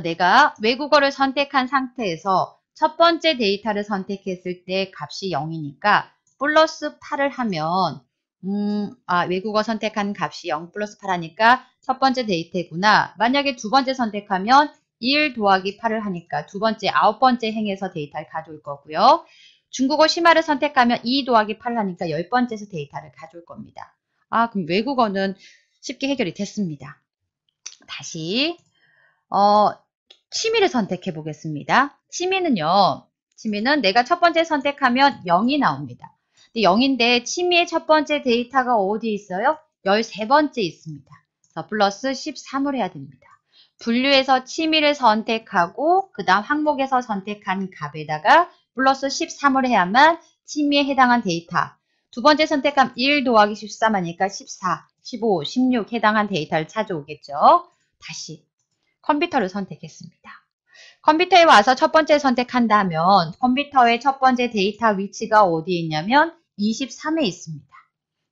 내가 외국어를 선택한 상태에서 첫 번째 데이터를 선택했을 때 값이 0이니까 플러스 8을 하면 음, 아, 외국어 선택한 값이 0 플러스 8 하니까 첫 번째 데이터구나. 만약에 두 번째 선택하면 1 더하기 8을 하니까 두 번째, 아홉 번째 행에서 데이터를 가져올 거고요. 중국어 심화를 선택하면 2 더하기 8 하니까 열 번째에서 데이터를 가져올 겁니다. 아 그럼 외국어는 쉽게 해결이 됐습니다. 다시 어, 취미를 선택해 보겠습니다. 취미는요. 취미는 내가 첫 번째 선택하면 0이 나옵니다. 근데 0인데 취미의 첫 번째 데이터가 어디 에 있어요? 13번째 있습니다. 그래서 플러스 13을 해야 됩니다. 분류에서 취미를 선택하고 그 다음 항목에서 선택한 값에다가 플러스 13을 해야만 취미에 해당한 데이터. 두 번째 선택함 1 더하기 13 하니까 14, 15, 16 해당한 데이터를 찾아오겠죠. 다시 컴퓨터를 선택했습니다. 컴퓨터에 와서 첫 번째 선택한다면 컴퓨터의 첫 번째 데이터 위치가 어디에 있냐면 23에 있습니다.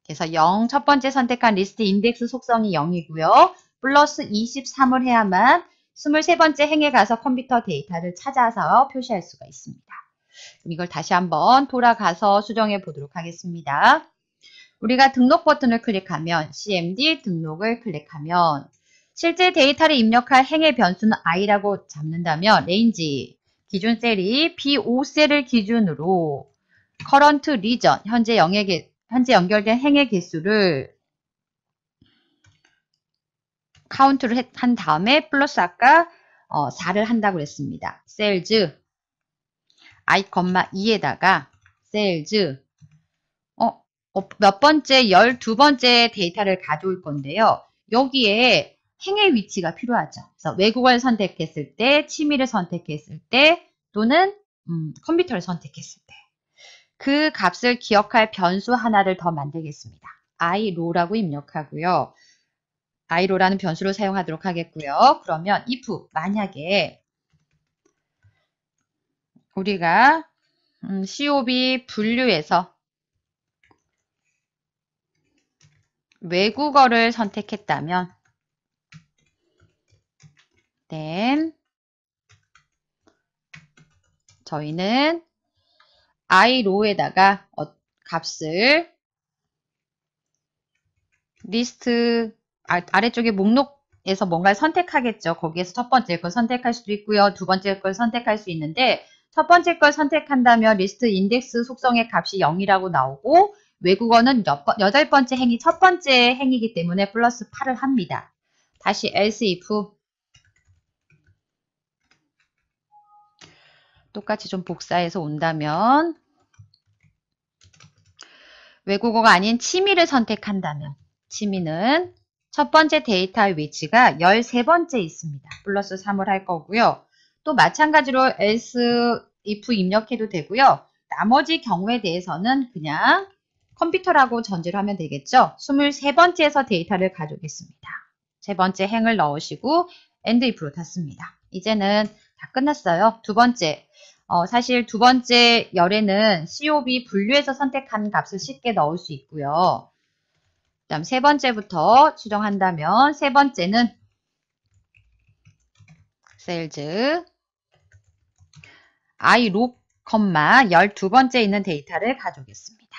그래서 0, 첫 번째 선택한 리스트 인덱스 속성이 0이고요. 플러스 23을 해야만 23번째 행에 가서 컴퓨터 데이터를 찾아서 표시할 수가 있습니다. 그럼 이걸 다시 한번 돌아가서 수정해 보도록 하겠습니다. 우리가 등록 버튼을 클릭하면 CMD 등록을 클릭하면 실제 데이터를 입력할 행의 변수는 i라고 잡는다면 range 기준 셀이 B5셀을 기준으로 current 커런트 리전 현재 영역에 현재 연결된 행의 개수를 카운트를 한 다음에 플러스 아까 어, 4를 한다고 했습니다. 셀즈 i, 2에다가 sales 어, 몇 번째, 12번째 데이터를 가져올 건데요. 여기에 행의 위치가 필요하죠. 그래서 외국어를 선택했을 때, 취미를 선택했을 때, 또는 음, 컴퓨터를 선택했을 때. 그 값을 기억할 변수 하나를 더 만들겠습니다. i, low라고 입력하고요. i, low라는 변수를 사용하도록 하겠고요. 그러면 if, 만약에 우리가 음, COB 분류에서 외국어를 선택했다면 then 저희는 i row에다가 어, 값을 리스트 아, 아래쪽에 목록에서 뭔가를 선택하겠죠. 거기에서 첫 번째 걸 선택할 수도 있고요. 두 번째 걸 선택할 수 있는데 첫 번째 걸 선택한다면 리스트 인덱스 속성의 값이 0이라고 나오고 외국어는 여덟 번째 행위 첫 번째 행위이기 때문에 플러스 8을 합니다. 다시 else if 똑같이 좀 복사해서 온다면 외국어가 아닌 취미를 선택한다면 취미는 첫 번째 데이터의 위치가 13번째 있습니다. 플러스 3을 할 거고요. 또 마찬가지로 else, if 입력해도 되고요. 나머지 경우에 대해서는 그냥 컴퓨터라고 전제를 하면 되겠죠. 23번째에서 데이터를 가져오겠습니다. 세 번째 행을 넣으시고 and if로 탔습니다. 이제는 다 끝났어요. 두 번째, 어, 사실 두 번째 열에는 COB 분류해서 선택한 값을 쉽게 넣을 수 있고요. 그다음 세 번째부터 추정한다면세 번째는 sales i loop, 12번째 있는 데이터를 가져오겠습니다.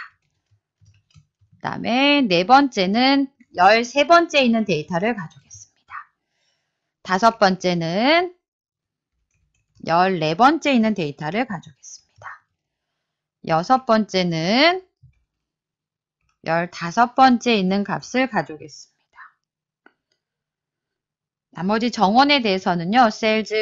그 다음에 네 번째는 13번째 있는 데이터를 가져오겠습니다. 다섯 번째는 14번째 있는 데이터를 가져오겠습니다. 여섯 번째는 15번째 있는 값을 가져오겠습니다. 나머지 정원에 대해서는요. 셀즈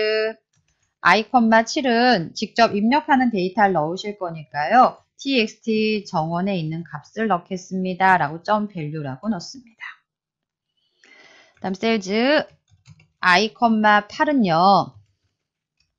아이콘마 7은 직접 입력하는 데이터를 넣으실 거니까요. txt 정원에 있는 값을 넣겠습니다. 라고 점 value라고 넣습니다. 다음 셀즈 아이콘마 8은요.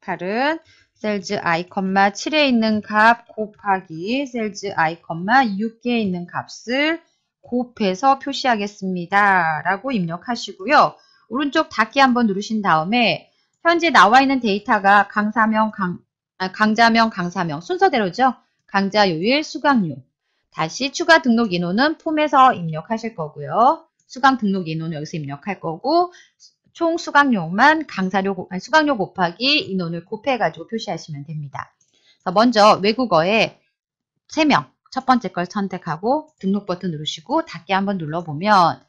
8은 셀즈 아이콘마 7에 있는 값 곱하기 셀즈 아이콘마 6에 있는 값을 곱해서 표시하겠습니다. 라고 입력하시고요. 오른쪽 닫기 한번 누르신 다음에 현재 나와 있는 데이터가 강사명, 강, 아, 강자명, 강사명 순서대로죠. 강자 요일, 수강료. 다시 추가 등록 인원은 폼에서 입력하실 거고요. 수강 등록 인원 여기서 입력할 거고 총 수강료만 강사료 수강료 곱하기 인원을 곱해가지고 표시하시면 됩니다. 먼저 외국어에 3명 첫 번째 걸 선택하고 등록 버튼 누르시고 닫기 한번 눌러보면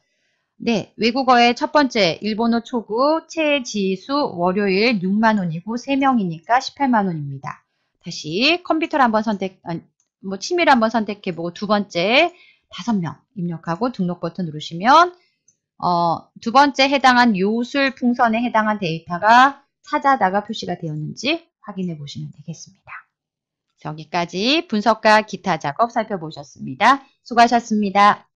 네, 외국어의 첫 번째 일본어 초구 최지수 월요일 6만 원이고 3명이니까 18만 원입니다. 다시 컴퓨터를 한번 선택, 아니, 뭐 취미를 한번 선택해보고 두 번째 5명 입력하고 등록 버튼 누르시면 어, 두 번째 해당한 요술 풍선에 해당한 데이터가 찾아다가 표시가 되었는지 확인해 보시면 되겠습니다. 여기까지 분석과 기타 작업 살펴보셨습니다. 수고하셨습니다.